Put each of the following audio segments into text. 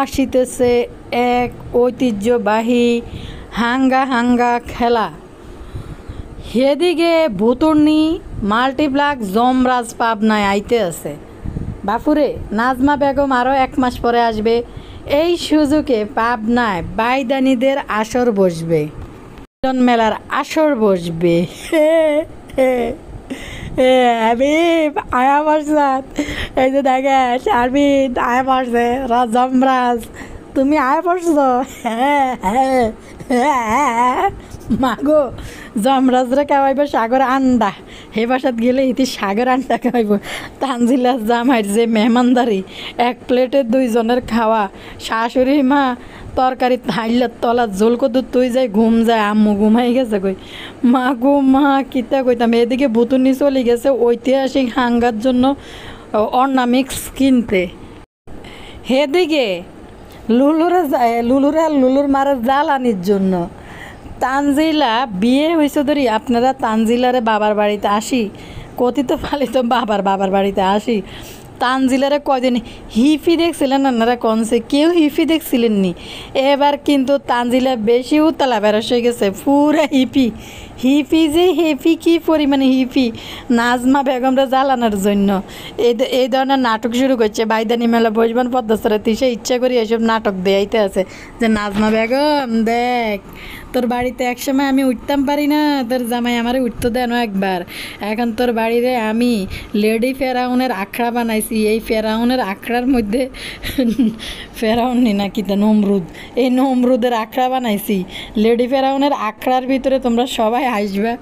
আসিতেছে এক ঐতিহ্যবাহী হাঙ্গা হাঙ্গা খেলা সেদিকে ভুতুর্নি মাল্টিপ্লাক জমরাজ পাবনায় আইতে আছে বাপুরে নাজমা বেগম আরও এক মাস পরে আসবে এই সুযোগে পাবনায় বাইদানিদের আসর বসবে মেলার আসর বসবে হাবিব আয়া মারসাদ এই যে দেখেন আরবিদ আয়া মারছে রাজ তুমি আয়া পড়ছো হ্যাঁ হ্যাঁ হ্যাঁ, হ্যাঁ। মাগো জমরাজরা খাওয়াইব সাগর আন্ডা হে বাসাত গেলে ইতি সাগর আন্ডা খাওয়াইব তানজিলাস জামাইয়ের যে মেহমানদারি এক প্লেটে দুইজনের খাওয়া শাশুড়ি মা তরকারি হাইলার তলা জোল কদু তুই যাই ঘুম যায় আম্মু ঘুমাই গেছে কই মা গো মা কিতা কইতাম এদিকে বুতুনি চলে গেছে ঐতিহাসিক হাঙ্গার জন্য অর্নামিক্স কিনতে হেদিকে লুলুরে যায় লুলুরে লুলুর মারে জাল আনির জন্য তানজিলা বিয়ে হয়েছে ধরি আপনারা তানজিলারে বাবার বাড়িতে আসি কথিত পালিত বাবার বাবার বাড়িতে আসি তানজিলারে কয়দিন হিফি দেখছিলেন আপনারা কনসে কেউ হিফি দেখছিলেননি এবার কিন্তু তানজিলা বেশি উতলা বেরস হয়ে গেছে পুরা হিপি হিপি যে হেপি কি পরিমাণে হিপি নাজমা বেগমরা জ্বালানোর জন্য এই এই ধরনের নাটক শুরু করছে বাইদানি মেলা বসবেন পদ্মস্তরাতে সে ইচ্ছা করে এসব নাটক দেয়াইতে আছে যে নাজমা বেগম দেখ তোর বাড়িতে একসময় আমি উঠতাম পারি না তোর জামাই আমার উঠতে দেন একবার এখন তোর বাড়িতে আমি লেডি ফেরাউনের আখড়া বানাইছি এই ফেরাউনের আখড়ার মধ্যে ফেরাউন নি নাকি তো নমরুদ এই নমরুদের আখড়া বানাইছি লেডি ফেরাউনের আখড়ার ভিতরে তোমরা সবাই আসবা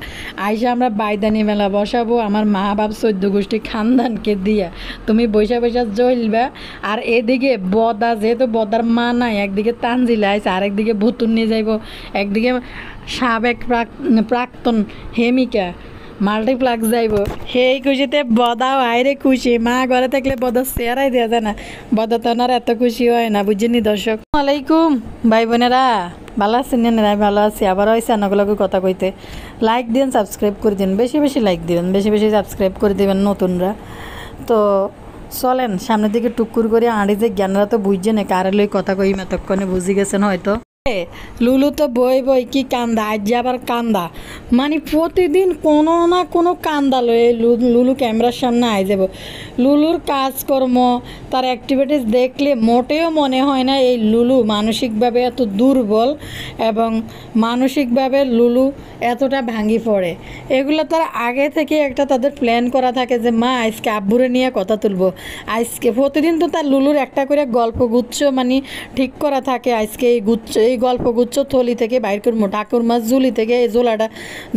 আইসে আমরা বাইদানি মেলা বসাবো আমার মা বাপ সৈদ্য গোষ্ঠী খানদানকে দিয়া তুমি বৈশা বৈশা জ্বলবা আর এদিকে বদা যেহেতু বদার মা নাই একদিকে তানজিলা আইসা আর একদিকে ভুতুন নিয়ে যাইব একদিকে সাবেক প্রাক্তন হেমিকা মাল্টিপ্লাক্স যাইব সেই খুশিতে বদাও রে খুশি মা ঘরে থাকলে বদ চেয়ারাই দেওয়া যায় না বদ তো এত খুশি হয় না বুঝিনি দর্শক আলাইকুম ভাই বোনেরা ভালো আছেন না ভালো আছি আবার আছে অনেকগুলোকে কথা কইতে লাইক দিন সাবস্ক্রাইব করে দিন বেশি বেশি লাইক দিবেন বেশি বেশি সাবস্ক্রাইব করে দিবেন নতুনরা তো চলেন সামনের দিকে টুকুর করে আঁড়ি যে জ্ঞানরা তো বুঝছে না কারের লই কথা কই এতক্ষণে বুঝে গেছেন হয়তো লুলু তো বই বই কি কান্দা আজ আবার কান্দা মানে প্রতিদিন কোনো না কোনো কান্দা লয়ে লুলু ক্যামেরার সামনে আই যাব লুলুর কাজকর্ম তার অ্যাক্টিভিটিস দেখলে মোটেও মনে হয় না এই লুলু মানসিকভাবে এত দুর্বল এবং মানসিকভাবে লুলু এতটা ভাঙি পড়ে এগুলো তার আগে থেকে একটা তাদের প্ল্যান করা থাকে যে মা আজকে আব্বুরে নিয়ে কথা তুলবো আজকে প্রতিদিন তো তার লুলুর একটা করে গল্প গুচ্ছ মানে ঠিক করা থাকে আজকে এই গুচ্ছ এই গল্পগুচ্ছ থলি থেকে বাইর করবো ডাকুর মাছ জুলি থেকে এই জোলাটা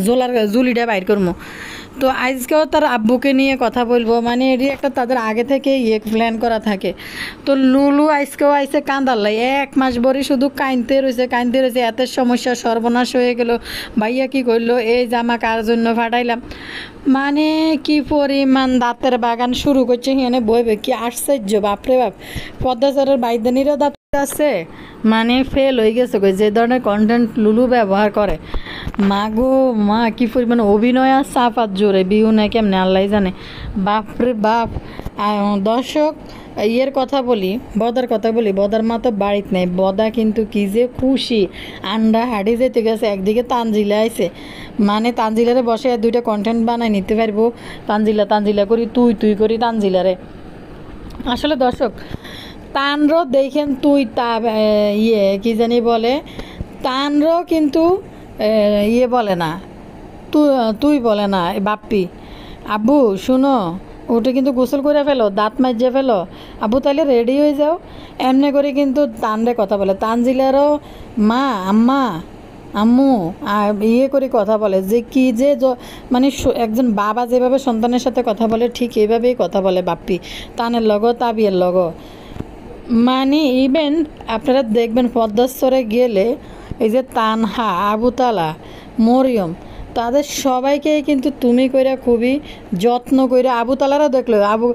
জোলার জুলিটা বাইর করবো তো আজকেও তার আব্বুকে নিয়ে কথা বলবো মানে এটি একটা তাদের আগে থেকে ইয়ে প্ল্যান করা থাকে তো লুলু আজকেও আইসে কান্দাল্লাই এক মাস ভরে শুধু কাঁদতে রয়েছে কাঁদতে রয়েছে এত সমস্যা সর্বনাশ হয়ে গেল ভাইয়া কি করলো এই জামা কার জন্য ফাটাইলাম মানে কি পরিমাণ দাঁতের বাগান শুরু করছে এখানে বইবে কি আশ্চর্য বাপরে বাপ পদ্মাচারের বাইদানিরও দাঁত আছে মানে ফেল হয়ে গেছে যে ধরনের কন্টেন্ট লুলু ব্যবহার করে মা মা কি পরিমাণ অভিনয় আর সাফাত জোরে বিহু নাই কেমনে আল্লাহ জানে বাপরে বাপ দর্শক ইয়ের কথা বলি বদার কথা বলি বদার মা তো বাড়িত নেই বদা কিন্তু কি যে খুশি আন্ডা হাড়ি যেতে গেছে একদিকে তানজিলা আইছে মানে তানজিলারে বসে দুইটা কন্টেন্ট বানাই নিতে পারবো তানজিলা তানজিলা করি তুই তুই করি তানজিলারে আসলে দর্শক তানরো দেখেন তুই তা ইয়ে কি জানি বলে তানরো কিন্তু ইয়ে বলে না তুই তুই বলে না বাপ্পি আব্বু শুনো ওটা কিন্তু গোসল করে ফেলো দাঁত মাজিয়ে ফেলো আবু তাহলে রেডি হয়ে যাও এমনি করে কিন্তু তানরে কথা বলে তানজিলারও মা আম্মা আম্মু ইয়ে করে কথা বলে যে কি যে মানে একজন বাবা যেভাবে সন্তানের সাথে কথা বলে ঠিক এইভাবেই কথা বলে বাপ্পি তানের লগ তাবিয়ের লগ মানে ইভেন আপনারা দেখবেন পদ্মাস্তরে গেলে এই যে তানহা আবুতালা মরিয়ম তাদের সবাইকেই কিন্তু তুমি কইরা খুবই যত্ন কইরা আবুতালারা দেখলো আবু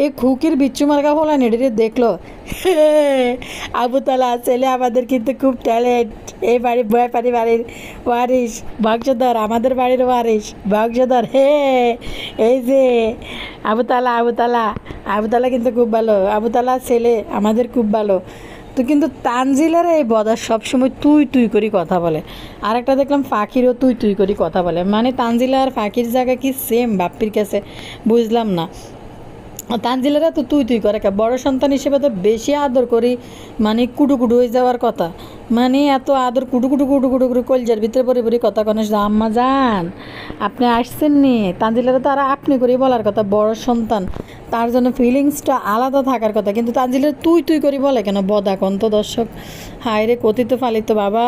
এই খুকির বিচ্ছু মার্কা হলা নেড়ে দেখলো আবুতলা ছেলে আমাদের কিন্তু খুব ট্যালেন্ট এই বাড়ি বয় পারি বাড়ির ওয়ারিস বংশধর আমাদের বাড়ির ওয়ারিস বংশধর হে এই যে আবুতলা আবুতলা আবুতলা কিন্তু খুব ভালো আবুতলা ছেলে আমাদের খুব ভালো তো কিন্তু তানজিলের এই বদার সবসময় তুই তুই করি কথা বলে আর একটা দেখলাম ফাকিরও তুই তুই করি কথা বলে মানে তানজিলা আর ফাঁকির জায়গা কি সেম বাপ্পির কাছে বুঝলাম না তানজিলেরা তো তুই তুই করে বড় সন্তান হিসেবে তো বেশি আদর করি মানে কুটু কুটু হয়ে যাওয়ার কথা মানে এত আদর কুটু কুটু কুটু কুটু কুটু কলজার ভিতরে পরে পরে কথা কনে আম্মা যান আপনি আসছেন নি তানজিলেরা তো আর আপনি করে বলার কথা বড় সন্তান তার জন্য ফিলিংসটা আলাদা থাকার কথা কিন্তু তানজিলের তুই তুই করে বলে কেন বদা কন্ত দর্শক হায় রে কথিত ফালিত বাবা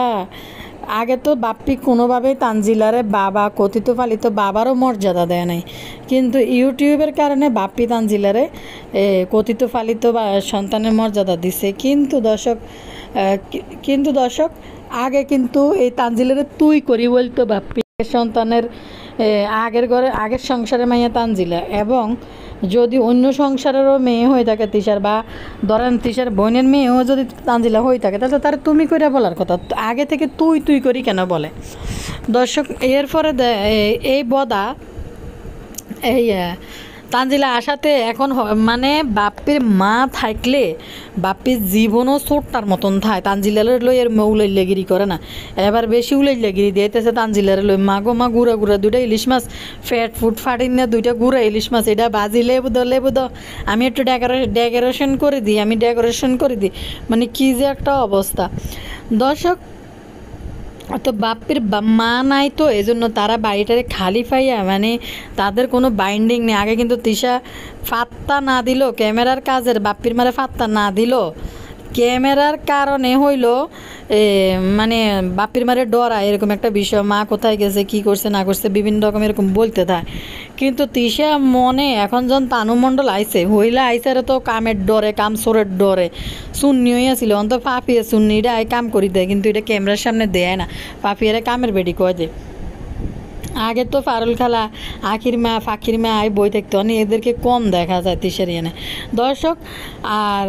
আগে তো বাপ্পি কোনোভাবেই তানজিলারে বাবা কথিত পালিত বাবারও মর্যাদা দেয় নাই কিন্তু ইউটিউবের কারণে বাপ্পি তানজিলারে কথিত পালিত বা সন্তানের মর্যাদা দিছে কিন্তু দর্শক কিন্তু দর্শক আগে কিন্তু এই তানজিলারে তুই করি বলতো বাপ্পি সন্তানের আগের ঘরে আগের সংসারে মাইয়া তানজিলা এবং যদি অন্য সংসারেরও মেয়ে হয়ে থাকে তিসার বা ধরেন তিসার বোনের মেয়েও যদি তানজিলা হয়ে থাকে তাহলে তার তুমি করে বলার কথা আগে থেকে তুই তুই করি কেন বলে দর্শক এরপরে এই বদা এই তানজিলা আসাতে এখন মানে বাপের মা থাকলে বাপের জীবনও চোরটার মতন থাকে তানজিলার লই এর উলাইলাগিরি করে না এবার বেশি উলাইলাগিরি দিয়েছে তানজিলার লই মাগো মা গুড়া গুড়া দুইটা ইলিশ মাছ ফ্যাট ফুট ফাটিন না দুইটা গুড়া ইলিশ মাছ এটা বাজি লেবু দ লেবু দ আমি একটু ডেকোরেশন করে দিই আমি ডেকোরেশন করে দিই মানে কী যে একটা অবস্থা দর্শক তো বাপের মা নাই তো এই জন্য তারা বাড়িটারে খালি পাইয়া মানে তাদের কোনো বাইন্ডিং নেই আগে কিন্তু তৃষা ফাত্তা না দিল ক্যামেরার কাজের বাপির মারে ফাত্তা না দিল ক্যামেরার কারণে হইল মানে বাপির মারে ডরা এরকম একটা বিষয় মা কোথায় গেছে কি করছে না করছে বিভিন্ন রকম এরকম বলতে থাকে কিন্তু তিশা মনে এখন যখন তানুমণ্ডল আইছে হইলে আইসে তো কামের ডরে কাম সোরের ডরে শূন্য হইয়াছিল অন্ত পাপিয়ে শূন্য এটা কাম করি দেয় কিন্তু এটা ক্যামেরার সামনে দেয় না পাপিয়ারে কামের বেডি কয় দেয় আগে তো ফারুল খালা আখির মা ফাকির মা আই বই দেখতো মানে এদেরকে কম দেখা যায় তিসের এনে দর্শক আর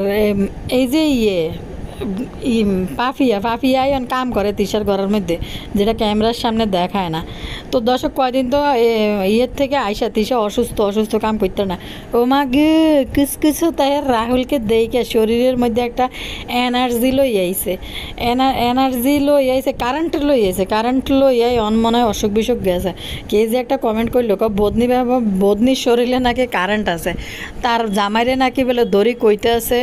এই যে ইয়ে ই পাফিয়া পাফিয়াই অন কাম করে তিসার ঘরের মধ্যে যেটা ক্যামেরার সামনে দেখায় না তো দশক কয়দিন তো ইয়ের থেকে আইসা তিসা অসুস্থ অসুস্থ কাম করতে না ও মা গে কিস কিছু তাই রাহুলকে দেখে শরীরের মধ্যে একটা এনার্জি লই আইসে এনার্জি লই আইসে কারেন্ট লই আইসে কারেন্ট লই আই অন মনে হয় অসুখ বিসুখ গেছে কে যে একটা কমেন্ট করলো বদনি বদনির শরীরে নাকি কারেন্ট আছে তার জামাইরে নাকি বলে দড়ি কইতে আছে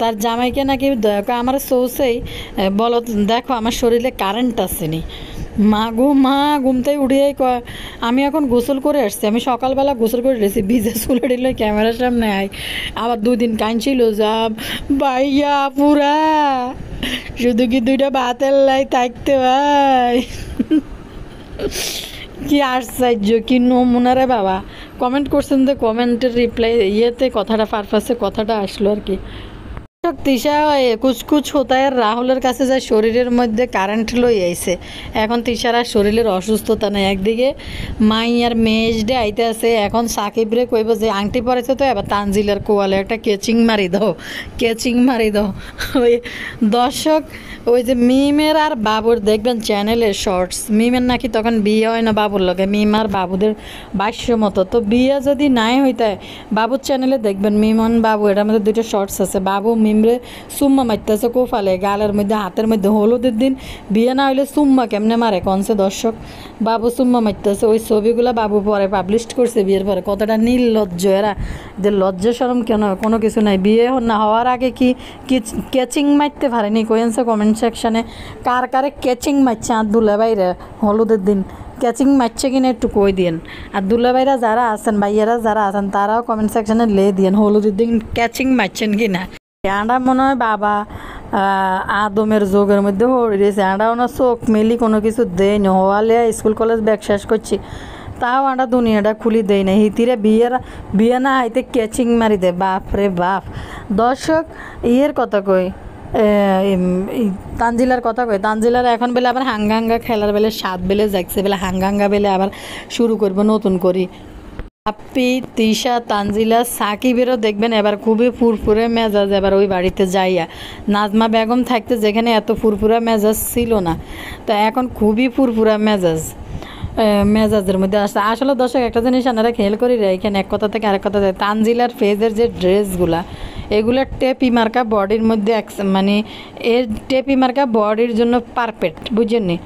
তার জামাইকে নাকি আমার সৌসেই বলো দেখো আমার শরীরে কারেন্ট আসেনি মা গো মা ঘুমতেই উঠিয়েই আমি এখন গোসল করে আসছি আমি সকালবেলা গোসল করে এসেছি ভিজে স্কুলে ডিল ক্যামেরার সামনে আয় আবার দুই দিন কাঁদছিল যা বাইয়া পুরা শুধু কি দুইটা বাতের লাই থাকতে ভাই কি আশ্চর্য কি নমুনা রে বাবা কমেন্ট করছেন তো কমেন্টের রিপ্লাই ইয়েতে কথাটা পারপাসে কথাটা আসলো আর কি তিশা কুচকুচ হোতায় রাহুলের কাছে যা শরীরের মধ্যে কারেন্ট লই আইছে এখন তিশার আর শরীরের অসুস্থতা নাই একদিকে মাই আর মেজডে আইতে আছে এখন সাকিবরে কইব যে আংটি পরেছে তো এবার তানজিলার কোয়ালে একটা কেচিং মারি দাও কেচিং মারি দাও ওই দর্শক ওই যে মিমের আর বাবুর দেখবেন চ্যানেলে শর্টস মিমের নাকি তখন বিয়ে হয় না বাবুর লগে মিম আর বাবুদের বাস্য মতো তো বিয়ে যদি নাই হইতে বাবুর চ্যানেলে দেখবেন মিমন বাবু এটার মধ্যে দুটো শর্টস আছে বাবু মিম নিমড়ে সুম্মা মারতেছে কোফালে গালের মধ্যে হাতের মধ্যে হলুদের দিন বিয়ে না হইলে সুম্মা কেমনে মারে কনসে দর্শক বাবু সুম্মা মারতেছে ওই ছবিগুলো বাবু পরে পাবলিশ করছে বিয়ের পরে কতটা নির্লজ্জ এরা যে লজ্জ সরম কেন কোনো কিছু নাই বিয়ে না হওয়ার আগে কি ক্যাচিং মারতে পারেনি কোয়েন্সে কমেন্ট সেকশানে কার কারে ক্যাচিং মারছে আর দুলে বাইরে হলুদের দিন ক্যাচিং মারছে কিনা একটু কই দিন আর দুলাভাইরা যারা আছেন ভাইয়েরা যারা আছেন তারাও কমেন্ট সেকশানে লে দিন হলুদের দিন ক্যাচিং মারছেন কিনা আন্ডা মনে হয় বাবা আদমের যোগের মধ্যে হড়িয়ে আন্ডা ওনার চোখ মেলি কোনো কিছু দেয় না হওয়ালে স্কুল কলেজ ব্যাগ শেষ করছি তাও আন্ডা দুনিয়াটা খুলি দেয় না হিতিরে বিয়ের বিয়ে না হাইতে ক্যাচিং মারি দেয় বাপ রে বাপ দর্শক ইয়ের কথা কই তানজিলার কথা কয় তানজিলার এখন বেলে আবার হাঙ্গাঙ্গা খেলার বেলে সাত বেলে যাচ্ছে বেলে হাঙ্গাঙ্গা বেলে আবার শুরু করবো নতুন করি আপি তিশা তানজিলা সাকিবেরও দেখবেন এবার খুবই ফুরফুরে মেজাজ এবার ওই বাড়িতে যাইয়া নাজমা বেগম থাকতে যেখানে এত ফুরফুরা মেজাজ ছিল না তো এখন খুবই ফুরফুরা মেজাজ মেজাজের মধ্যে আসছে আসলে দর্শক একটা জিনিস আপনারা খেয়াল করি রে এখানে এক কথা থেকে আরেক কথা থেকে তানজিলার ফেজের যে ড্রেসগুলা এগুলো টেপি মার্কা বডির মধ্যে মানে এর টেপি মার্কা বডির জন্য পারফেক্ট বুঝেননি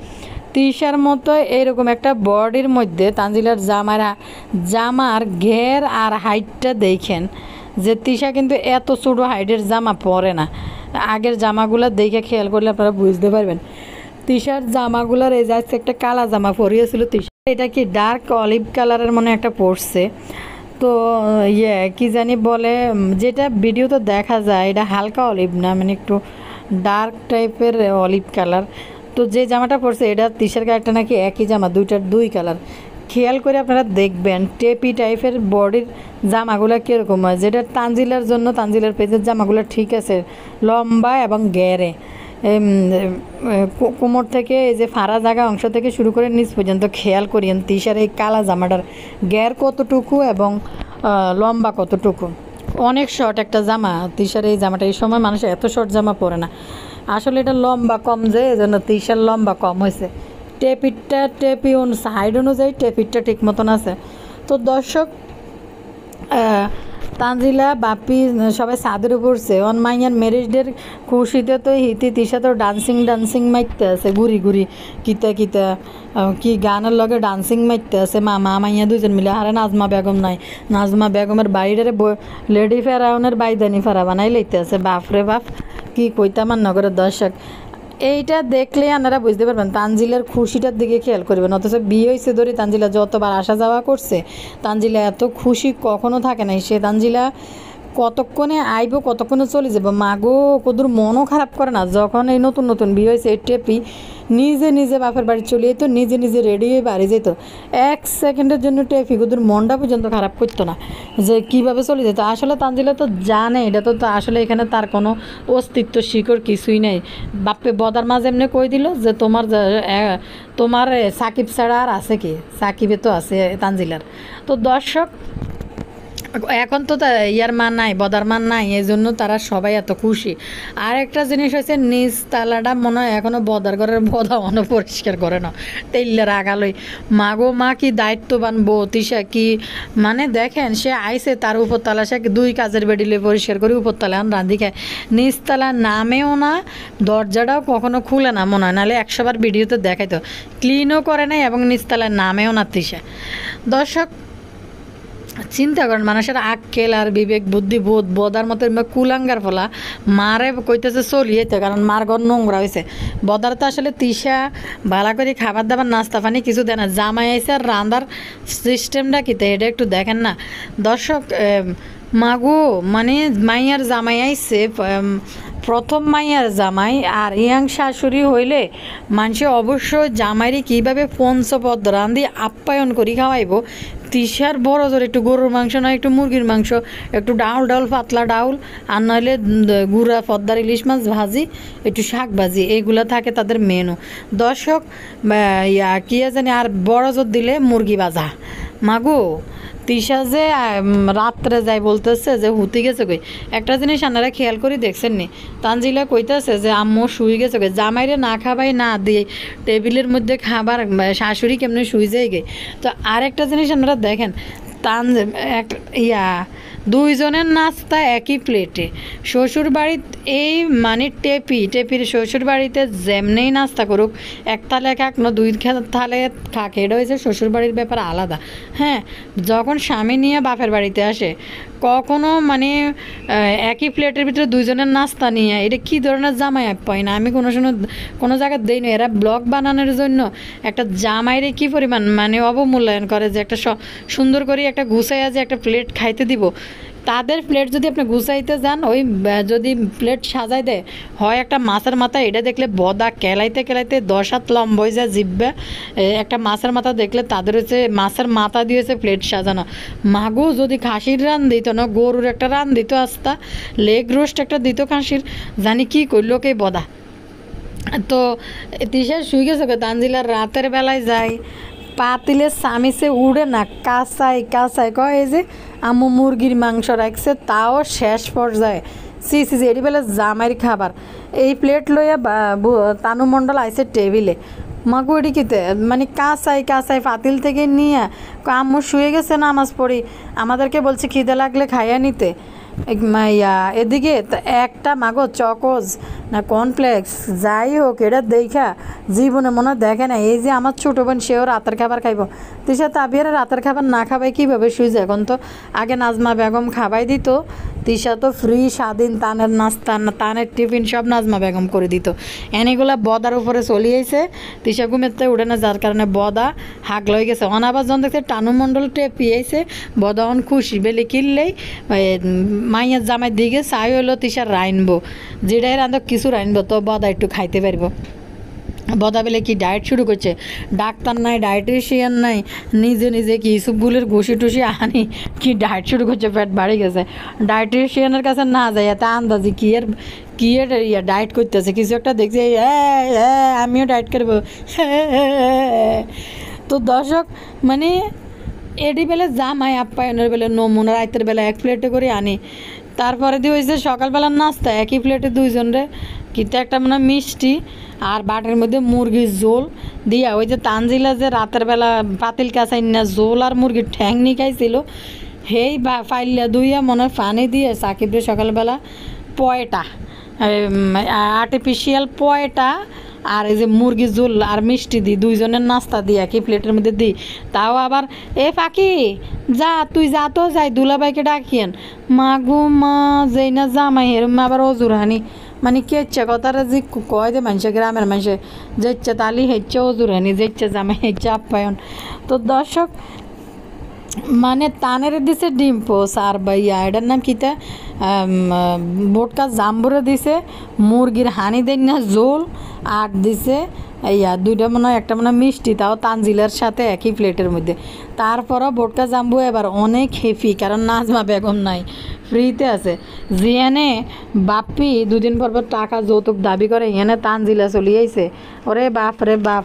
তিসার মতো এইরকম একটা বডির মধ্যে তানজিলার জামারা জামার ঘের আর হাইটটা দেখেন যে তিসা কিন্তু এত ছোটো হাইটের জামা পরে না আগের জামাগুলো দেখে খেয়াল করলে আপনারা বুঝতে পারবেন তিসার জামাগুলোর এই যাচ্ছে একটা কালা জামা পরিয়েছিল তিসা এটা কি ডার্ক অলিভ কালারের মনে একটা পড়ছে তো ইয়ে কি জানি বলে যেটা ভিডিওতে দেখা যায় এটা হালকা অলিভ না মানে একটু ডার্ক টাইপের অলিভ কালার তো যে জামাটা পরছে এটা তিসের কালারটা নাকি একই জামা দুইটার দুই কালার খেয়াল করে আপনারা দেখবেন টেপি টাইপের বডির জামাগুলো কীরকম হয় যেটা তানজিলার জন্য তানজিলার পেজের জামাগুলো ঠিক আছে লম্বা এবং গ্যারে কোমর থেকে এই যে ফাঁড়া জায়গা অংশ থেকে শুরু করে নিচ পর্যন্ত খেয়াল করিয়েন তিসার এই কালা জামাটার গ্যার কতটুকু এবং লম্বা কতটুকু অনেক শর্ট একটা জামা তিসার এই জামাটা এই সময় মানুষ এত শর্ট জামা পরে না আসলে এটা লম্বা কম যে এজন্য তিরিশের লম্বা কম হয়েছে টেপিটটা টেপি সাইড অনুযায়ী টেপিটটা ঠিক মতন আছে তো দর্শক তানজিলা বাপি সবাই সাদের উপরছে অন মাইয়ার ম্যারেজদের খুশিতে তো হিতি তিসা তো ডান্সিং ডান্সিং মাইতে আছে ঘুরি ঘুরি কিতা কিতা কি গানের লগে ডান্সিং মারতে আছে মা মাইয়া দুজন মিলে আরে নাজমা বেগম নাই নাজমা বেগমের বাড়িটারে লেডি ফেরাউনের বাইদানি ফেরা বানাই লইতে আছে বাপ রে বাপ কি কইতাম আর নগরের দর্শক এইটা দেখলে আপনারা বুঝতে পারবেন তানজিলার খুশিটার দিকে খেয়াল করবেন অথচ বিয়ে হয়েছে ধরে তানজিলা যতবার আসা যাওয়া করছে তানজিলা এত খুশি কখনো থাকে নাই সে তানজিলা কতক্ষণে আইব কতক্ষণে চলে যাব মাগো কদুর মনও খারাপ করে না যখন এই নতুন নতুন বিয়ে হয়েছে এই টেপি নিজে নিজে বাপের বাড়ি চলে যেত নিজে নিজে রেডি হয়ে বাড়ি যেত এক সেকেন্ডের জন্য টেপি কদুর মনটা পর্যন্ত খারাপ করতো না যে কিভাবে চলে যেত আসলে তানজিলা তো জানে এটা তো তো আসলে এখানে তার কোনো অস্তিত্ব শিকড় কিছুই নেই বাপে বদার মাঝে এমনি কই দিল যে তোমার তোমার সাকিব ছাড়া আর আছে কি সাকিবে তো আছে তানজিলার তো দর্শক এখন তো ইয়ার মান নাই বদার মান নাই এই জন্য তারা সবাই এত খুশি আর একটা জিনিস হয়েছে নিজ তালাটা মনে হয় এখনও বদার ঘরের বদা মনে পরিষ্কার করে না তেলের আগালই মা গো মা কি দায়িত্ববান বউ তিসা কি মানে দেখেন সে আইসে তার উপরতলা সে দুই কাজের বেডিলে পরিষ্কার করে উপরতলা আন রাঁধি খায় তালা নামেও না দরজাটাও কখনো খুলে না মনে হয় নাহলে একশোবার ভিডিওতে দেখাইতো ক্লিনও করে নাই এবং তালা নামেও না তিসা দর্শক চিন্তা করেন মানুষের আক্কেল আর বিবেক বুদ্ধি বোধ বদার মতো কুলাঙ্গার ফলা মারে কইতেছে চলিয়েছে কারণ মার ঘর নোংরা হয়েছে বদার তো আসলে তিসা ভালা করে খাবার দাবার নাস্তা পানি কিছু দেয় না জামাই আইসে আর রান্দার সিস্টেমটা কিতে এটা একটু দেখেন না দর্শক মাগো মানে মাইয়ার জামাই আইসে প্রথম মাইয়ার জামাই আর ইয়াং শাশুড়ি হইলে মানুষে অবশ্য জামাইরে কীভাবে পঞ্চপদ রান্ধি আপ্যায়ন করি খাওয়াইব তিসার বড় জোর একটু গরুর মাংস নয় একটু মুরগির মাংস একটু ডাউল ডাউল পাতলা ডাউল আর নইলে গুড়া পদ্মার ইলিশ মাছ ভাজি একটু শাক ভাজি এইগুলো থাকে তাদের মেনু দর্শক ইয়া কী জানি আর বড় জোর দিলে মুরগি ভাজা মাগো তৃষা যে রাত্রে যাই বলতেছে যে হুতি গেছে কই একটা জিনিস আপনারা খেয়াল করে দেখছেন নি তানজিলা কইতেছে যে আম্মু শুয়ে গেছে কই জামাইরে না খাবাই না দিয়ে টেবিলের মধ্যে খাবার শাশুড়ি কেমনি শুই যায় গে তো আরেকটা জিনিস আপনারা দেখেন তান এক ইয়া দুইজনের নাস্তা একই প্লেটে শ্বশুর বাড়ির এই মানে টেপি টেপির শ্বশুর বাড়িতে যেমনেই নাস্তা করুক এক থালে এক না দুই থালে থাকে এটা হয়েছে শ্বশুর বাড়ির ব্যাপার আলাদা হ্যাঁ যখন স্বামী নিয়ে বাপের বাড়িতে আসে কখনো মানে একই প্লেটের ভিতরে দুইজনের নাস্তা নিয়ে এটা কী ধরনের জামাই পাই না আমি কোনো সময় কোনো জায়গায় দেই এরা ব্লগ বানানোর জন্য একটা জামাইরে কী পরিমাণ মানে অবমূল্যায়ন করে যে একটা সুন্দর করে একটা গুছাইয়া যে একটা প্লেট খাইতে দিব তাদের প্লেট যদি আপনি গুছাইতে যান ওই যদি প্লেট সাজাই দেয় হয় একটা মাছের মাথা এটা দেখলে বদা কেলাইতে কেলাইতে দশ হাত লম্ব হয়ে যায় জিব্বা একটা মাছের মাথা দেখলে তাদের হচ্ছে মাছের মাথা দিয়েছে প্লেট সাজানো মাগু যদি খাসির রান দিত না গরুর একটা রান দিত আস্তা লেগ রোস্ট একটা দিত খাসির জানি কি করলো কে বদা তো তিসার শুয়ে গেছে তানজিলার রাতের বেলায় যায় পাতিলে সামিসে উড়ে না কাঁচাই কাঁচাই কয় এই যে আম্মু মুরগির মাংস রাখছে তাও শেষ পর্যায়ে সি সি সি বেলা জামাইয়ের খাবার এই প্লেট লইয়া তানু মণ্ডল আইসে টেবিলে মাগুড়ি কিতে মানে কাঁচাই কাঁচাই ফাতিল থেকে নিয়ে আম্মু শুয়ে গেছে নামাজ পড়ি আমাদেরকে বলছে খিদে লাগলে খাইয়া নিতে মাইয়া এদিকে একটা মাগো চকোজ না কর্নফ্লেক্স যাই হোক এটা দেখা জীবনে মনে দেখে না এই যে আমার ছোটো বোন সেও রাতের খাবার খাইব তিশা তাবিয়ার রাতের খাবার না খাবাই কীভাবে যায় এখন তো আগে নাজমা বেগম খাবাই দিত তিশা তো ফ্রি স্বাধীন তানের নাস্তা তানের টিফিন সব নাজমা বেগম করে দিত এনেগুলা বদার উপরে চলিয়েছে তিশা ঘুমেতে উঠে না যার কারণে বদা হাক লয়ে গেছে অন আবার যখন দেখছে টানু মণ্ডল টেপিয়েছে বদা অন খুশি বেলে কিনলেই মাইয়ের জামাই দিকে চাই হলো তিশার রাইনবো যেটাই রান্ধব কিছু রাইনবো তো বদা একটু খাইতে পারবো বদাবেলে কি ডায়েট শুরু করছে ডাক্তার নাই ডায়েটিশিয়ান নাই নিজে নিজে কি ইসবগুলের ঘুষি টুসি আনি কি ডায়েট শুরু করছে পেট বাড়ি গেছে ডায়েটিশিয়ানের কাছে না যায় এত আন্দাজি কি এর কি এর ইয়া ডায়েট করতেছে কিছু একটা দেখছি আমিও ডায়েট করবো তো দর্শক মানে এডি বেলা জামাই আপ্যায়নের বেলা নমুনা রাতের বেলা এক প্লেটে করে আনি তারপরে দিয়ে ওই যে সকালবেলার নাস্তা একই প্লেটে দুইজন রে কিন্তু একটা মনে মিষ্টি আর বাটের মধ্যে মুরগির জোল দিয়া ওই যে তানজিলা যে রাতের বেলা পাতিল কাঁচাই না জোল আর মুরগির ঠ্যাং নিকাইছিল হেই বা ফাইলিয়া দুইয়া মনে হয় পানি দিয়ে সাকিবরে সকালবেলা পয়টা আর্টিফিশিয়াল পয়টা আর এই যে মুরগির জোল আর মিষ্টি দিই দুইজনের নাস্তা দি একই প্লেটের মধ্যে দিই তাও আবার এ ফাঁকি যা তুই যা তো যাই দুলাবাইকে ডাকিয়েন মা গো মা যেই না জামাই হের আবার হানি মানে কেচ্ছে কথাটা যে কয় যে মানুষে গ্রামের মানুষে যেচ্ছে তালি হেচ্ছে ওজুরানি যেচ্ছে জামে হেচ্ছে আপ্যায়ন তো দর্শক মানে তানের দিছে ডিম পোস আর ভাইয়া এটার নাম কিতা বোটকা জাম্বুরে দিছে মুরগির হানি দেন না জোল আর দিছে ইয়া দুইটা মনে হয় একটা মনে হয় মিষ্টি তাও তানজিলার সাথে একই প্লেটের মধ্যে তারপরও বোটকা জাম্বু এবার অনেক হেফি কারণ নাজমা বেগম নাই ফ্রিতে আছে জিয়ানে বাপ্পি দুদিন পর পর টাকা যৌতুক দাবি করে এনে তানজিলা চলি আইসে ওরে বাপ রে বাপ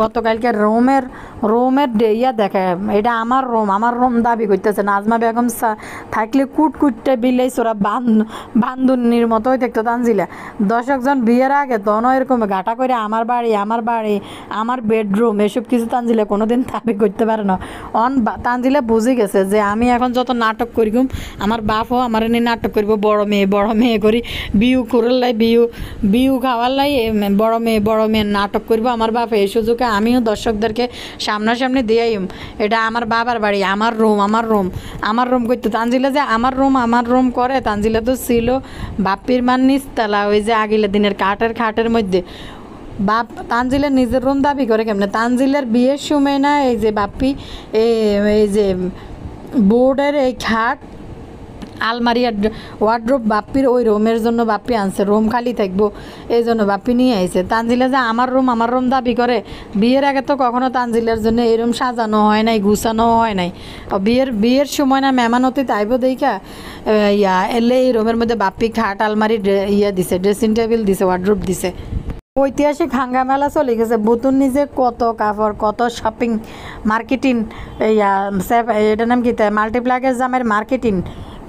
গতকালকে রোমের রোমের ইয়া দেখে এটা আমার রোম আমার রোম দাবি করতেছে নাজমা বেগম থাকলে কুট কুটটা বিলাইছে ওরা বান্ধ বান্ধুনির মতোই দেখতো তানজিলা দর্শকজন বিয়ের আগে তনও এরকম ঘাটা করে আমার বাড়ি আমার বাড়ি আমার বেডরুম এসব কিছু তানজিলে কোনো দিন দাবি করতে পারে না অন তানজিলে বুঝে গেছে যে আমি এখন যত নাটক করিগুম আমার বাপও আমার এনে নাটক করব বড় মেয়ে বড় মেয়ে করি বিউ করার লাই বিউ বিউ খাওয়ার লাই বড় মেয়ে বড় মেয়ে নাটক করিব আমার বাপ এই সুযোগে আমিও দর্শকদেরকে সামনাসামনি দিয়াইম এটা আমার বাবার বাড়ি আমার রুম আমার রুম আমার রুম করতে তানজিলা যে আমার রুম আমার রুম করে তানজিলা তো ছিল বাপ্পির মান নিস্তালা ওই যে আগিলা দিনের কাঠের খাটের মধ্যে বাপ তানজিলের নিজের রুম দাবি করে কেমনে তানজিলের বিয়ের সময় না এই যে বাপি এই যে বোর্ডের এই খাট আলমারিয়ার ওয়ার্ড্রোপ বাপ্পির ওই রুমের জন্য বাপ্পি আনছে রুম খালি থাকবো এই জন্য বাপ্পি নিয়ে আইছে তানজিলা যে আমার রুম আমার রুম দাবি করে বিয়ের আগে তো কখনো তানজিলার জন্য এই রুম সাজানো হয় নাই গুছানো হয় নাই বিয়ের বিয়ের সময় না মেহমান হতে তাইবো দেখা ইয়া এলে এই রুমের মধ্যে বাপ্পি খাট আলমারি ইয়া দিছে ড্রেসিং টেবিল দিছে ওয়ার্ড্রোপ দিছে ঐতিহাসিক হাঙ্গা মেলা চলে গেছে বুতুন নিজে কত কাপড় কত শপিং মার্কেটিং ইয়া এটা নাম কি মাল্টিপ্লাগের জামের মার্কেটিং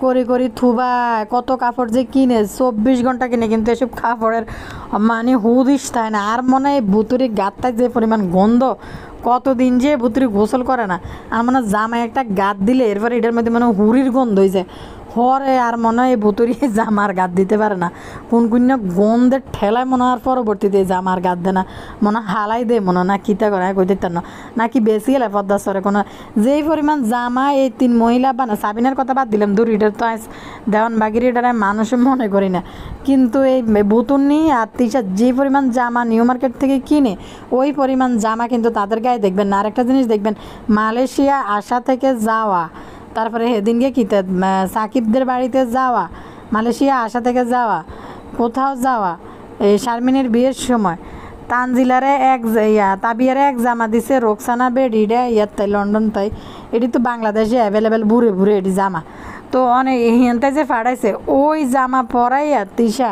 করি করি থুবা কত কাপড় যে কিনে চব্বিশ ঘন্টা কিনে কিন্তু এসব কাপড়ের মানে হুদিস থাকে না আর মনে হয় ভুতুরি গাতটায় যে পরিমাণ গন্ধ কতদিন যে ভুতুরি গোসল করে না আর মনে জামায় একটা গাত দিলে এরপরে এটার মধ্যে মানে হুড়ির গন্ধ হয়ে যায় হরে আর মনে হয় ভুতুরি জামার গাদ দিতে পারে না কোন কোন গন্ধে ঠেলায় মনে হয় পরবর্তীতে জামার গাদ দে না মনে হালাই দে মনে না কিতা করে হ্যাঁ, কইতে না নাকি বেশি গেলে পদ্মা সরে কোনো যেই পরিমাণ জামা এই তিন মহিলা বানা সাবিনের কথা বাদ দিলাম দূর এটার তো আজ দেওয়ান বাগির এটার মানুষ মনে করি না কিন্তু এই নিয়ে আর তিসার যে পরিমাণ জামা নিউ মার্কেট থেকে কিনে ওই পরিমাণ জামা কিন্তু তাদের গায়ে দেখবেন না আরেকটা জিনিস দেখবেন মালয়েশিয়া আসা থেকে যাওয়া তারপরে সেদিনকে কীতে সাকিবদের বাড়িতে যাওয়া মালয়েশিয়া আসা থেকে যাওয়া কোথাও যাওয়া এই শারমিনের বিয়ের সময় তানজিলারে এক ইয়া তাবিয়ারে এক জামা দিছে রোকসানা বেড ইডে ইয়ার তাই লন্ডন তাই এটি তো বাংলাদেশে অ্যাভেলেবেল বুড়ে বুড়ে এটি জামা তো অনেক হিয়ান্তায় যে ফাড়াইছে ওই জামা পরাইয়া তিশা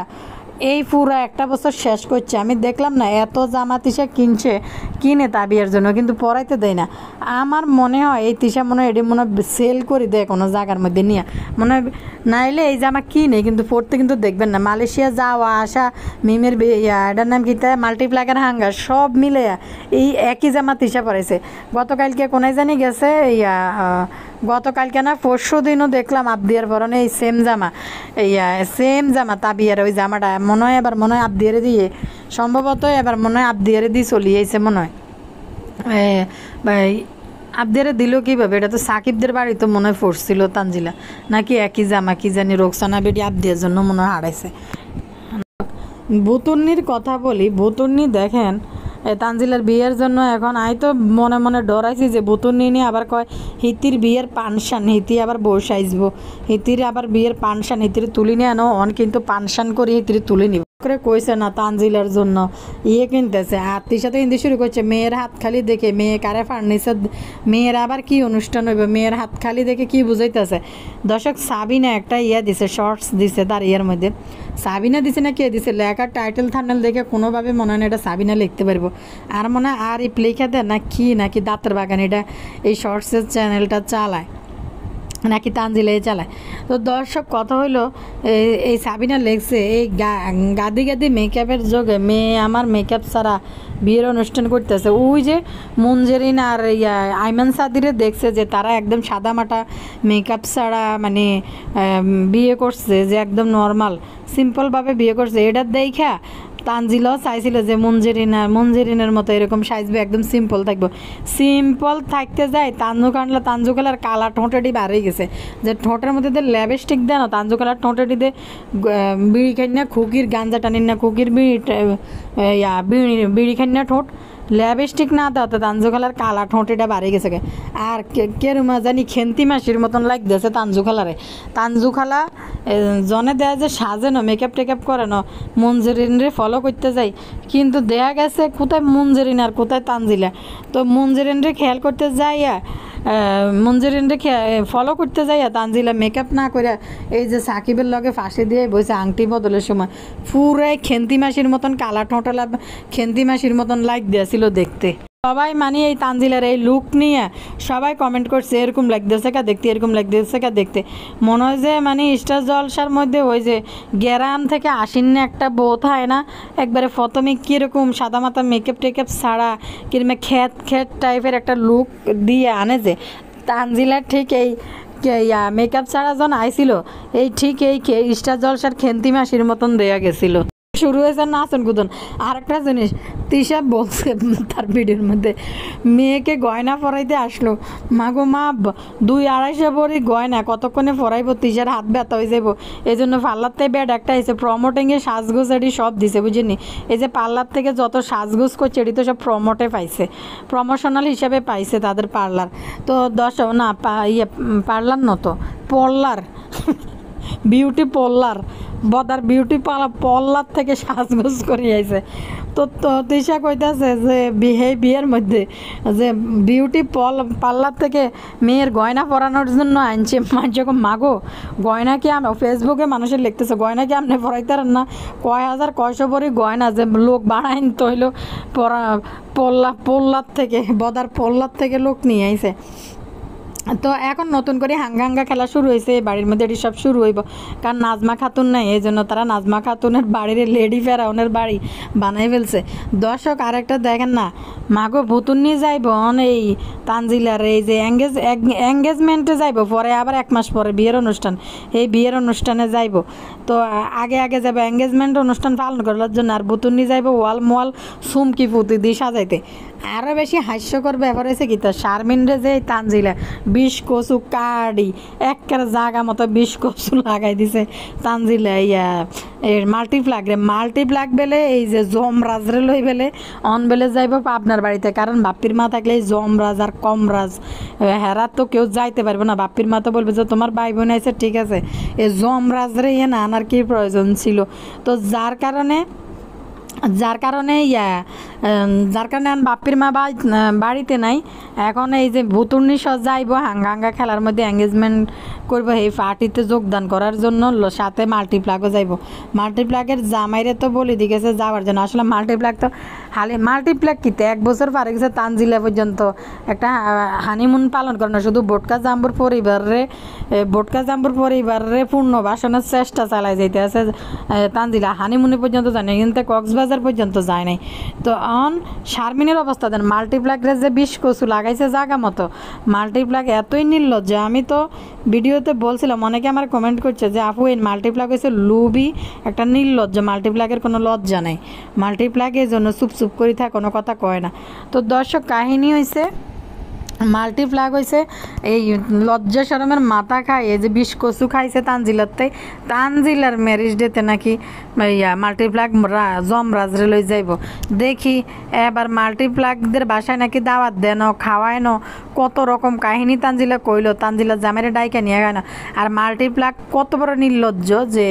এই পুরো একটা বছর শেষ করছে আমি দেখলাম না এত জামা তিসা কিনছে কিনে তাবিয়ার জন্য কিন্তু পরাইতে দেয় না আমার মনে হয় এই তিসা মনে হয় এটি মনে সেল করে দেয় কোনো জায়গার মধ্যে নিয়ে মনে হয় নাইলে এই জামা কিনে কিন্তু পড়তে কিন্তু দেখবেন না মালয়েশিয়া যাওয়া আসা মিমের এটার নাম কি তাই মাল্টিপ্লাকার হাঙ্গার সব মিলে এই একই জামা তিসা পরাইছে গতকালকে কোনায় জানি গেছে ইয়া গতকালকে না পরশু দিনও দেখলাম আবদিয়ার পরনে এই সেম জামা ইয়া সেম জামা তাবিয়ার ওই জামাটা মনে হয় এবার মনে হয় আপ দিয়ে দিয়ে সম্ভবত এবার মনে হয় আপ দিয়ে দিয়ে চলিয়ে আইছে মনে হয় আপদেরা দিল কীভাবে এটা তো সাকিবদের বাড়ি তো মনে হয় ফোরছিল তানজিলা নাকি একই জামা কি জানি রোকসানা বেটি আপদের জন্য মনে হয় হারাইছে বুতুর্নির কথা বলি বুতুর্নি দেখেন তানজিলার বিয়ের জন্য এখন আই তো মনে মনে ডরাইছি যে বুতুন নিয়ে নিয়ে আবার কয় হিতির বিয়ের পানশান হিতি আবার বউ সাইজবো হিতির আবার বিয়ের পানশান হিতির তুলি নিয়ে আনো অন কিন্তু পানশান করি হিতির তুলে নিব করে কইছে না তানজিলার জন্য ইয়ে কিনতেছে তির সাথে কিনতে শুরু করছে মেয়ের হাত খালি দেখে মেয়ে কারে ফার্নিচার মেয়ের আবার কি অনুষ্ঠান হইবে মেয়ের হাত খালি দেখে কি বুঝাইতেছে দর্শক সাবিনা একটা ইয়ে দিছে শর্টস দিছে তার ইয়ের মধ্যে সাবিনা দিছে না কে দিছে লেখার টাইটেল থার্নেল দেখে কোনোভাবে মনে হয় এটা সাবিনা লিখতে পারবো আর মনে হয় আর ইপ লিখে দেয় না কি নাকি দাঁতের বাগান এটা এই শর্টসের চ্যানেলটা চালায় নাকি তানজিলাই চালায় তো দর্শক কথা হইলো এই সাবিনা লেগসে এই গাদি গাদি মেকআপের যোগে মেয়ে আমার মেকআপ ছাড়া বিয়ের অনুষ্ঠান করতেছে ওই যে মঞ্জেরিন আর ইয়া আইমান সাদিরে দেখছে যে তারা একদম সাদা মাটা মেকআপ ছাড়া মানে বিয়ে করছে যে একদম নর্মাল সিম্পলভাবে বিয়ে করছে এটা দেখা তানজিল চাইছিল যে মঞ্জেরিনার মঞ্জেরিনার মতো এরকম সাইজবে একদম সিম্পল থাকবো সিম্পল থাকতে যায় তানজু কাটলো তানজু কালার কালার ঠোঁটেটি বাড়িয়ে গেছে যে ঠোঁটের মধ্যে দিয়ে দেয় না তানজু কালার দিয়ে বিড়ি খাই না খুকির গাঞ্জা টানিন না খুকির বিড়ি ইয়া বিড়ি বিড়ি খাই না ঠোঁট ল্যাবস্টিক না দাও তানজু কালার কালা ঠোঁটেটা বাড়ি গেছে আর কেরুমা জানি খেন্তি মাসির মতন লাগতেছে তানজু খালারে তানজু খালা জনে দেয়া যে সাজেনো মেকআপ টেকআপ করেনো মঞ্জুরিনরে ফলো করতে যাই কিন্তু দেয়া গেছে কোথায় মঞ্জুরিন আর কোথায় তানজিলা তো মঞ্জুরিনরে খেয়াল করতে যাইয়া মঞ্জুরিনরে ফলো করতে যাইয়া তানজিলা মেকআপ না করে এই যে সাকিবের লগে ফাঁসি দিয়ে বসে আংটি বদলের সময় পুরাই খেন্তি মাসির মতন কালা ঠোঁটালা খেন্তি মাসির মতন লাইক দিয়েছিল দেখতে সবাই মানে এই তানজিলার এই লুক নিয়ে সবাই কমেন্ট করছে এরকম লাগতেছে কা দেখতে এরকম লাগতেছে কা দেখতে মনে হয় যে মানে স্টার জলসার মধ্যে ওই যে গ্যারাম থেকে আসেন না একটা বোধ হয় না একবারে প্রথমে কীরকম সাদা মাথা মেকআপ টেকআপ ছাড়া কিংবা খেত খেত টাইপের একটা লুক দিয়ে আনে যে তানজিলার ঠিক এই ইয়া মেকআপ ছাড়া যখন আইছিল এই ঠিক এই স্টার জলসার খেন্তি মাসির মতন দেওয়া গেছিলো শুরু হয়েছে না নাচন কুদন আর একটা জিনিস তৃষা বলছে তার ভিডিওর মধ্যে মেয়েকে গয়না ফরাইতে আসলো মা গো মা দুই আড়াইশো পরি গয়না কতক্ষণে পরাইবো তৃষার হাত ব্যথা হয়ে যাবো এই জন্য পার্লারতে ব্যাড একটা এসে প্রমোটিংয়ে সাজগোজ এটি সব দিছে বুঝিনি এই যে পার্লার থেকে যত সাজগোজ করছে এটি তো সব প্রমোটে পাইছে প্রমোশনাল হিসাবে পাইছে তাদের পার্লার তো দশ না ইয়ে পার্লার নতো পল্লার বিউটি পার্লার বদার বিউটি পার্লার থেকে সাজগোজ আইসে তো তৃষা কইতেছে যে বিহে বিয়ের মধ্যে যে বিউটি পল পার্লার থেকে মেয়ের গয়না পরানোর জন্য আনছে যখন মাগো গয়না কি আমি ফেসবুকে মানুষের লিখতেছে গয়না কি আপনি পরাইতে না কয় হাজার কয়শো পরি গয়না যে লোক বাড়াইন তো হইলো পরা পল্লার পল্লার থেকে বদার পল্লার থেকে লোক নিয়ে আইছে তো এখন নতুন করে হাঙ্গাঙ্গা খেলা শুরু হয়েছে বাড়ির মধ্যে এটি সব শুরু হইব কারণ নাজমা খাতুন নাই এই জন্য তারা নাজমা খাতুনের বাড়ির লেডি ফেরা ফেরাউনের বাড়ি বানাই ফেলছে দর্শক আরেকটা দেখেন না মাগো ভুতুন নিয়ে যাইব এই তানজিলার এই যে এঙ্গেজ এঙ্গেজমেন্টে যাইব পরে আবার এক মাস পরে বিয়ের অনুষ্ঠান এই বিয়ের অনুষ্ঠানে যাইব তো আগে আগে যাবো এঙ্গেজমেন্ট অনুষ্ঠান পালন করার জন্য আর ভুতুন নিয়ে যাইব ওয়াল মোয়াল সুমকি পুঁতি দিয়ে সাজাইতে আরও বেশি হাস্যকর ব্যাপার হয়েছে কি তো শারমিন রে যে তানজিলা বিষ কচু কাড়ি একের জাগা মতো বিষ কচু লাগাই দিছে তানজিলা ইয়া মাল্টিপ্লাগ রে মাল্টিপ্লাগ বেলে এই যে জমরাজ রে লই বেলে অন বেলে যাইব আপনার বাড়িতে কারণ বাপির মা থাকলে এই জমরাজ আর কমরাজ হেরা তো কেউ যাইতে পারবে না বাপির মা তো বলবে যে তোমার ভাই বোন আছে ঠিক আছে এই জমরাজ রে ইয়ে না আনার কি প্রয়োজন ছিল তো যার কারণে যার কারণে ইয়া যার কারণে বাপির মা বাড়িতে নাই এখন এই যে ভুতুর্নি সজ যাইব হাঙ্গা হাঙ্গা খেলার মধ্যে এঙ্গেজমেন্ট করব এই পার্টিতে যোগদান করার জন্য সাথে মাল্টিপ্লাগও যাইব মাল্টিপ্লাগের জামাইরে তো বলে দিয়েছে যাওয়ার জন্য আসলে মাল্টিপ্লাগ তো হালে মাল্টিপ্লেক কিতে এক বছর পারে গেছে তানজিলা পর্যন্ত একটা হানিমুন পালন করে না শুধু বোটকা জাম্বুর পরিবারে বোটকা জাম্বুর পরিবারে পূর্ণ বাসনের চেষ্টা চালায় যাইতে আছে তানজিলা হানিমুনে পর্যন্ত যায় না কিন্তু কক্সবাজার পর্যন্ত যায় নাই তো অন শারমিনের অবস্থা দেন মাল্টিপ্লাকের যে বিষ কচু লাগাইছে জাগা মতো মাল্টিপ্লাক এতই যে আমি তো ভিডিওতে বলছিলাম অনেকে আমার কমেন্ট করছে যে আপু এই মাল্টিপ্লাক হয়েছে লুবি একটা নির্লজ্জ মাল্টিপ্লাকের কোনো লজ্জা নেই মাল্টিপ্লাক এই জন্য চুপচাপ চুপ করে থাকে কোনো কথা কয় না তো দর্শক কাহিনী হয়েছে মাল্টিপ্লাগ হয়েছে এই লজ্জা সরমের মাথা খায় এই যে বিষ কচু খাইছে তানজিলাতে তানজিলার ম্যারেজ ডেতে নাকি ইয়া ফ্লাগ জম রাজরে লই যাইব দেখি এবার মাল্টিপ্লাগদের বাসায় নাকি দাওয়াত দেন খাওয়ায় ন কত রকম কাহিনী তানজিলা কইল তানজিলা জামের ডাইকে নিয়ে না আর মাল্টিপ্লাগ কত বড় নির্লজ্জ যে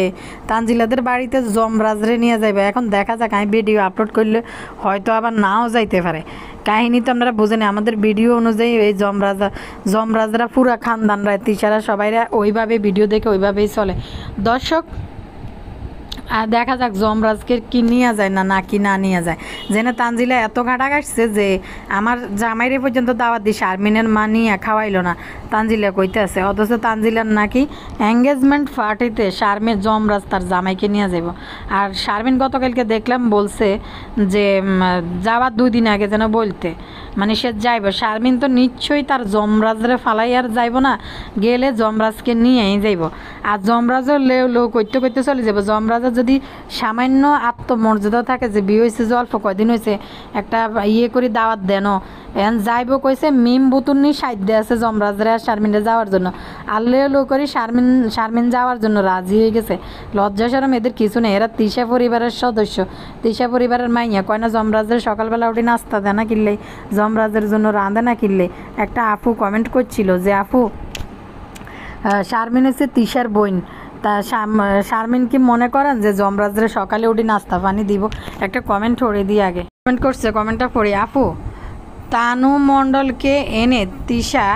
তানজিলাদের বাড়িতে জম রাজরে নিয়ে যাইবে এখন দেখা যাক আমি ভিডিও আপলোড করলে হয়তো আবার নাও যাইতে পারে কাহিনী তো আপনারা বুঝেন আমাদের ভিডিও অনুযায়ী এই জমরাজা জমরাজরা পুরা খানদান রায় তিসারা সবাইরা ওইভাবে ভিডিও দেখে ওইভাবেই চলে দর্শক আর দেখা যাক জমরাজকে কি নিয়ে যায় না না কি না নিয়ে যায় জেনে তানজিলা এত ঘাটা কাটছে যে আমার জামাইরে পর্যন্ত দাওয়াত দিছে আর্মিনের মা নিয়ে খাওয়াইলো না তানজিলা কইতে আছে অথচ তানজিলার নাকি এঙ্গেজমেন্ট পার্টিতে শারমিন জমরাজ তার জামাইকে নিয়ে যাব আর শারমিন গতকালকে দেখলাম বলছে যে যাওয়ার দুই দিন আগে যেন বলতে মানে সে যাইব শারমিন তো নিশ্চয়ই তার জমরাজরে ফালাই আর যাইব না গেলে জমরাজকে নিয়েই যাইব আর জমরাজও লেও লো করতে করতে চলে যাবো জমরাজের যদি সামান্য আত্মমর্যাদা থাকে যে বিয়ে হয়েছে যে অল্প কয়দিন হয়েছে একটা ইয়ে করে দাওয়াত দেন এখন যাইব কইছে মিম বুতুন্নি সাইড আছে জমরাজরা শারমিনে যাওয়ার জন্য আল্লাহ লো করে শারমিন শারমিন যাওয়ার জন্য রাজি হয়ে গেছে লজ্জা সরম এদের কিছু নেই এরা তিশা পরিবারের সদস্য তিশা পরিবারের মাইয়া কয় না জমরাজের সকালবেলা উঠে নাস্তা দেয় না কিনলে জমরাজের জন্য রাঁধে না কিনলে একটা আপু কমেন্ট করছিল যে আপু শারমিন হচ্ছে তিশার বোন তা শারমিন কি মনে করেন যে জমরাজরে সকালে উঠি নাস্তা পানি দিব একটা কমেন্ট করে দিই আগে কমেন্ট করছে কমেন্টটা পড়ি আপু তানু মণ্ডলকে এনে তিশা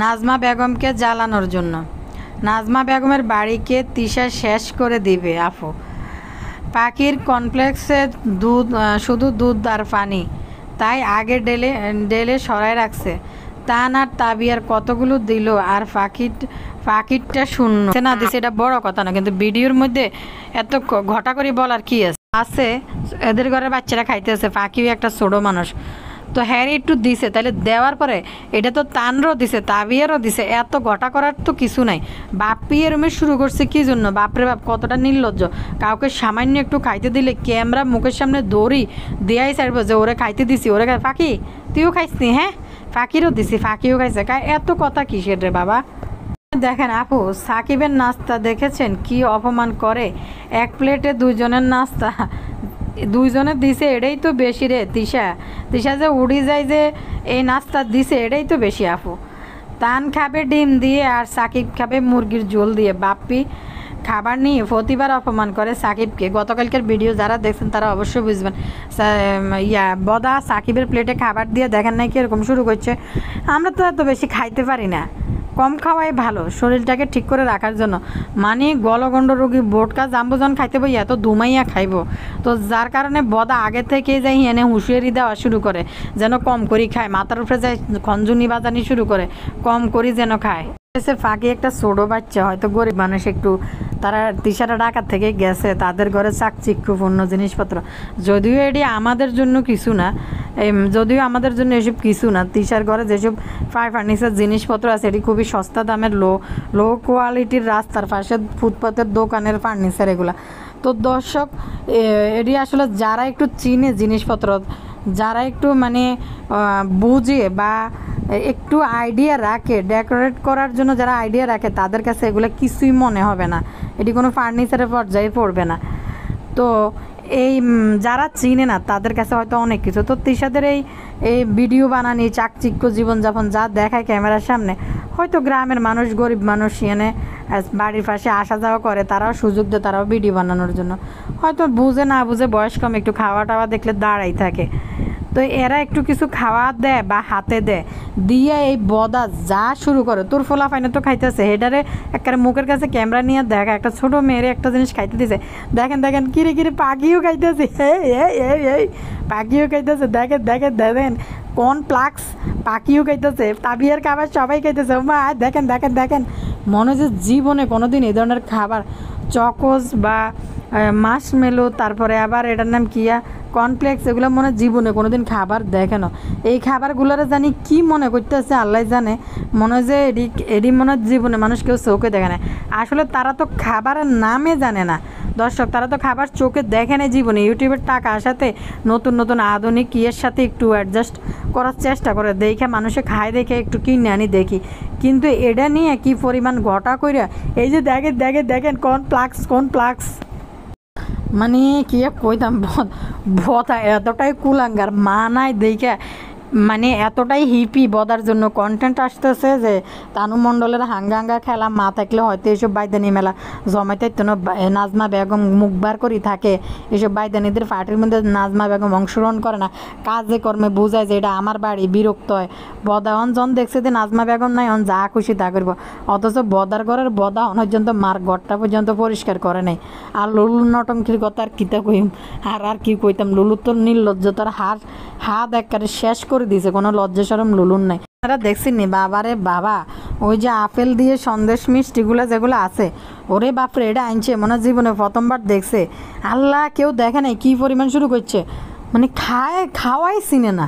নাজমা বেগমকে জ্বালানোর জন্য নাজমা বেগমের বাড়িকে তিশা শেষ করে দিবে আপু পাখির কমপ্লেক্সে দুধ শুধু দুধ আর পানি তাই আগে ডেলে ডেলে সরাই রাখছে তান আর তাবিয়ার কতগুলো দিল আর পাখির পাখিরটা শূন্য না দিছে এটা বড় কথা না কিন্তু ভিডিওর মধ্যে এত ঘটা করে বলার কি আছে আছে এদের ঘরের বাচ্চারা আছে ফাঁকিও একটা ছোটো মানুষ তো হ্যারি একটু দিছে তাহলে দেওয়ার পরে এটা তো তানরও দিছে তাবিয়ারও দিছে এত ঘটা করার তো কিছু নাই বাপি এরমে শুরু করছে কি জন্য বাপরে বাপ কতটা নির্লজ্জ কাউকে সামান্য একটু খাইতে দিলে ক্যামেরা মুখের সামনে দৌড়ি দেয়াই ছাড়বো যে ওরে খাইতে দিছি ওরে পাখি তুইও খাইস হ্যাঁ ফাঁকিরও দিছি ফাঁকিও খাইছে কাই এত কথা কিসের রে বাবা দেখেন আপু সাকিবের নাস্তা দেখেছেন কি অপমান করে এক প্লেটে দুইজনের নাস্তা দুইজনের দিছে এটাই তো বেশি রে তিশা তিশা যে উড়ি যায় যে এই নাস্তা দিছে এটাই তো বেশি আপু তান খাবে ডিম দিয়ে আর সাকিব খাবে মুরগির ঝোল দিয়ে বাপ্পি খাবার নিয়ে প্রতিবার অপমান করে সাকিবকে গতকালকের ভিডিও যারা দেখছেন তারা অবশ্যই বুঝবেন ইয়া বদা সাকিবের প্লেটে খাবার দিয়ে দেখেন নাকি এরকম শুরু করছে আমরা তো এত বেশি খাইতে পারি না কম খাওয়াই ভালো শরীরটাকে ঠিক করে রাখার জন্য মানে গলগণ্ড রোগী বোটকা জাম্বুজন খাইতে বই এত দুমাইয়া খাইব তো যার কারণে বদা আগে থেকে যাই এনে হুঁশিয়ারি দেওয়া শুরু করে যেন কম করি খায় মাথার উপরে যাই খঞ্জুনি বাজানি শুরু করে কম করি যেন খায় ফাঁকে একটা ছোটো বাচ্চা হয়তো গরিব মানুষ একটু তারা দিশারা ঢাকা থেকে গেছে তাদের ঘরে চাকচিক্যপূর্ণ জিনিসপত্র যদিও এটি আমাদের জন্য কিছু না যদিও আমাদের জন্য এসব কিছু না তিশার ঘরে যেসব ফ্রাই ফার্নিচার জিনিসপত্র আছে এটি খুবই সস্তা দামের লো লো কোয়ালিটির রাস্তার পাশে ফুটপাথের দোকানের ফার্নিচার এগুলা তো দর্শক এটি আসলে যারা একটু চিনে জিনিসপত্র যারা একটু মানে বুঝে বা একটু আইডিয়া রাখে ডেকোরেট করার জন্য যারা আইডিয়া রাখে তাদের কাছে এগুলো কিছুই মনে হবে না এটি কোনো ফার্নিচারের পর্যায়ে পড়বে না তো এই যারা চিনে না তাদের কাছে হয়তো অনেক কিছু তো তিশাদের এই এই ভিডিও বানানি চাকচিক্য জীবনযাপন যা দেখায় ক্যামেরার সামনে হয়তো গ্রামের মানুষ গরিব মানুষ এনে বাড়ির পাশে আসা যাওয়া করে তারাও সুযোগ দেয় তারাও ভিডিও বানানোর জন্য হয়তো বুঝে না বুঝে বয়স কম একটু খাওয়া টাওয়া দেখলে দাঁড়াই থাকে তো এরা একটু কিছু খাওয়া দেয় বা হাতে দেয় দিয়ে এই বদা যা শুরু করে তোর ফোলা ফাইনে তো খাইতেছে হেডারে একবারে মুখের কাছে ক্যামেরা নিয়ে দেখা একটা ছোট মেয়ের একটা জিনিস খাইতে দিছে দেখেন দেখেন কিরে কিরে পাখিও খাইতেছে এই পাখিও খাইতেছে দেখেন দেখেন দেখেন কোন প্লাক্স পাখিও খাইতেছে তাবিয়ার খাবার সবাই খাইতেছে মা দেখেন দেখেন দেখেন মনে যে জীবনে কোনো দিন এই ধরনের খাবার চকোজ বা মেলো তারপরে আবার এটার নাম কিয়া কর্নফ্লেক্স এগুলো মনে জীবনে কোনো দিন খাবার দেখে না এই খাবারগুলোরে জানি কি মনে করতেছে আল্লাহ জানে মনে হয় যে এডি এডি মনে জীবনে মানুষ কেউ চোখে দেখে না আসলে তারা তো খাবারের নামে জানে না দর্শক তারা তো খাবার চোখে দেখে না জীবনে ইউটিউবের টাকা আসাতে নতুন নতুন আধুনিক ইয়ের সাথে একটু অ্যাডজাস্ট করার চেষ্টা করে দেখে মানুষে খায় দেখে একটু কিনে আনি দেখি কিন্তু এটা নিয়ে কি পরিমাণ ঘটা কইরা এই যে দেখে দেখে দেখেন কোন প্লাক্স কোন প্লাক্স मानी कि कई दम तो बता एतटाई तो कुलांगार माना देखा মানে এতটাই হিপি বদার জন্য কন্টেন্ট আসতেছে যে তানু মণ্ডলের হাঙ্গাঙ্গা খেলা মা থাকলে হয়তো এসব বাইদানি মেলা জমাইতের তেন নাজমা বেগম মুখ বার করি থাকে এসব বাইদানিদের পার্টির মধ্যে নাজমা বেগম অংশগ্রহণ করে না কাজে কর্মে বোঝায় যে এটা আমার বাড়ি বিরক্ত হয় বদা অন জন দেখছে যে নাজমা বেগম নাই অন যা খুশি তা করবো অথচ বদার ঘরের বদা অন পর্যন্ত মার ঘরটা পর্যন্ত পরিষ্কার করে নাই আর লুলুর নটঙ্কির কথা আর কিতা কইম আর আর কি কইতাম লুলু তো নির্লজ্জতার হার হাত একবারে শেষ করে করে দিয়েছে কোনো লজ্জা সরম লুলুন নাই আপনারা দেখছেননি বাবারে বাবা ওই যে আপেল দিয়ে সন্দেশ মিষ্টিগুলো যেগুলো আছে ওরে বাপরে এটা আনছে মনে জীবনে প্রথমবার দেখছে আল্লাহ কেউ দেখে নাই কী পরিমাণ শুরু করছে মানে খায় খাওয়াই চিনে না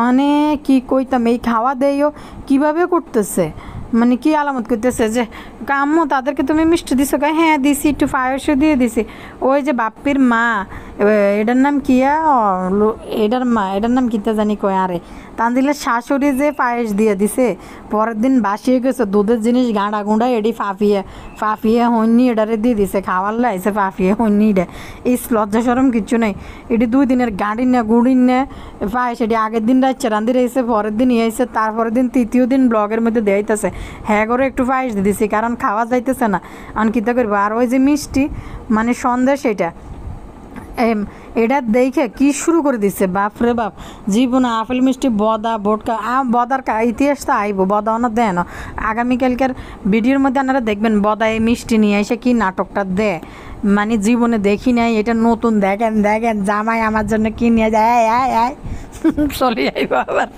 মানে কি কইতাম এই খাওয়া দেয়ও কিভাবে করতেছে মানে কি আলামত করতেছে যে কাম্য তাদেরকে তুমি মিষ্টি দিছো হ্যাঁ দিছি একটু পায়সও দিয়ে দিছি ওই যে বাপ্পির মা এটার নাম কিয়া এটার মা এটার নাম কিতা জানি কয় আরে দিলে শাশুড়ি যে পায়েস দিয়ে দিছে পরের দিন বাসিয়ে গেছে দুধের জিনিস গাঁড়া গুঁড়া এটি ফাফিয়ে ফাফিয়ে হইনি এটারে দিয়ে দিছে খাওয়ার লাইছে ফাফিয়ে হইনি এটা এই লজ্জা সরম কিচ্ছু নেই এটি দুই দিনের গাঁড়ি না গুঁড়ির না পায়েস এটি আগের দিন রাখছে রান্ধি রয়েছে পরের দিন ইয়েছে তারপরের দিন তৃতীয় দিন ব্লগের মধ্যে দেয়াইতেছে হ্যাঁ করে একটু পায়েস দিয়ে দিছি কারণ খাওয়া যাইতেছে না আর কিতা করবো আর ওই যে মিষ্টি মানে সন্দেশ এটা এটা দেখে কি শুরু করে দিছে বাপ রে বাপ জীবনে আপেল মিষ্টি বদা বোটকা বদার ইতিহাস তো আইব বদা ওনা দেয় না আগামীকালকার ভিডিওর মধ্যে আপনারা দেখবেন বদা এই মিষ্টি নিয়ে এসে কি নাটকটা দেয় মানে জীবনে দেখি নাই এটা নতুন দেখেন দেখেন জামাই আমার জন্য কি নিয়ে যায় আয় আয় চলে যাইব আবার